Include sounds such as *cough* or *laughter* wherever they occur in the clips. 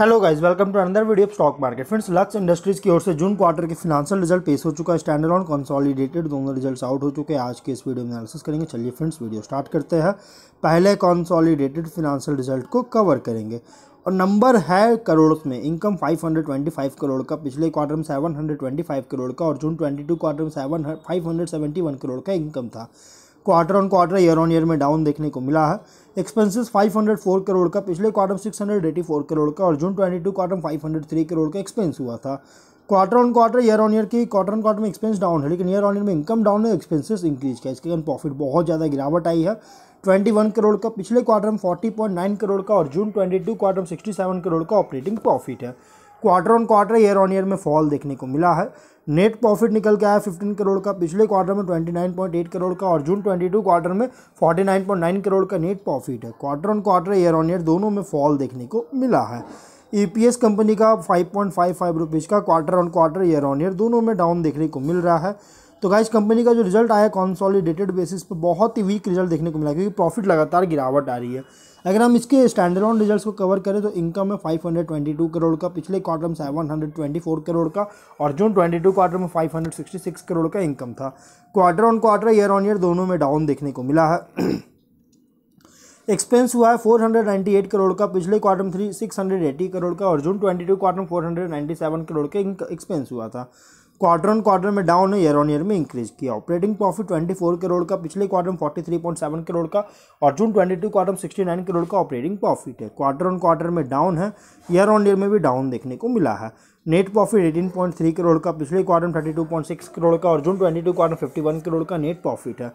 hello guys welcome to another video of stock market friends Lux Industries की ओर से June quarter के financial result पेश हो चुका है स्टैंडर्ड ऑन कॉन्सॉलीडेटेड दोनों रिजल्ट्स आउट हो चुके हैं आज के इस वीडियो में एनालिसिस करेंगे चलिए फ्रेंड्स वीडियो स्टार्ट करते हैं पहले कॉन्सॉलीडेटेड फिनेंशियल रिजल्ट को कवर करेंगे और नंबर है करोड़ में इनकम 525 करोड़ का पिछले क्वार्टर में 725 करोड़ का और जून 22 क्वार्टर में सेवन फाइव करोड़ का इनकम था quarter on quarter year on year में डाउन देखने को मिला है एक्सपेंसेस 504 करोड़ का पिछले क्वार्टर 684 करोड़ का और जून 22 क्वार्टर में 503 करोड़ का एक्सपेंस हुआ था quarter on quarter year on year की क्वार्टर ऑन क्वार्टर में एक्सपेंस डाउन है लेकिन ईयर ऑन ईयर में इनकम डाउन है एक्सपेंसेस इंक्रीज का इसके कारण प्रॉफिट बहुत ज़्यादा गिरावट आई है 21 करोड़ का पिछले क्वार्टर में 40.9 करोड़ का और जून 22 क्वार्टर में 67 करोड़ का ऑपरेटिंग प्रॉफिट है quarter on quarter year on year में फॉल देखने को मिला है नेट प्रॉफिट निकल के आया 15 करोड़ का पिछले क्वार्टर में 29.8 करोड़ का और जून 22 क्वार्टर में 49.9 करोड़ का नेट प्रॉफिट है quarter on quarter year on year दोनों में फॉल देखने को मिला है ईपीएस e कंपनी का 5.55 पॉइंट का quarter on quarter year on year दोनों में डाउन देखने को मिल रहा है तो गाइज कंपनी का जो रिजल्ट आया कॉन्सॉलीडेटेड बेसिस पर बहुत ही वीक रिजल्ट देखने को मिला क्योंकि प्रॉफिट लगातार गिरावट आ रही है अगर हम इसके स्टैंडर्ड ऑन रिजल्ट को कवर करें तो इनकम है 522 करोड़ का पिछले क्वार्टर में 724 करोड़ का और जून 22 क्वार्टर में 566 करोड़ का इनकम था quarter on quarter year on year दोनों में डाउन देखने को मिला है एक्सपेंस *clears throat* हुआ है 498 करोड़ का पिछले क्वार्टर में थ्री सिक्स करोड़ का और जून ट्वेंटी क्वार्टर में फोर करोड़ का एक्सपेंस हुआ था क्वार्टर ऑन क्वार्टर में डाउन है ईयर ऑन ईयर में इंक्रीज किया ऑपरेटिंग प्रॉफिट 24 करोड़ का पिछले क्वार्टर में 43.7 करोड़ का और जून 22 क्वार्टर में 69 करोड़ का ऑपरेटिंग प्रॉफिट है क्वार्टर ऑन क्वार्टर में डाउन है ईयर ऑन ईयर में भी डाउन देखने को मिला है नेट प्रॉफिट 18.3 करोड़ का पिछले क्वार्टर में सिक्स करोड़ का और June two quarter fifty one crore का नेट प्रॉफिट है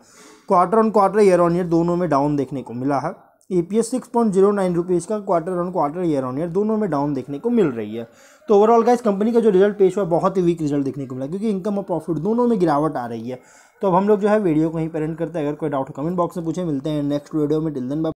quarter on quarter year on year दोनों में डाउन देखने को मिला है E P S six point zero nine rupees का quarter on quarter year on year दोनों में डाउन देखने को मिल रही है तो ओवरऑल इस कंपनी का जो रिजल्ट पेश हुआ बहुत ही वीक रिजल्ट देखने को मिला क्योंकि इनकम और प्रॉफिट दोनों में गिरावट आ रही है तो अब हम लोग जो है वीडियो को ही पेरेंट करते हैं अगर कोई डाउट हो कमेंट बॉक्स में पूछे मिलते हैं नेक्स्ट वीडियो में टिल दिन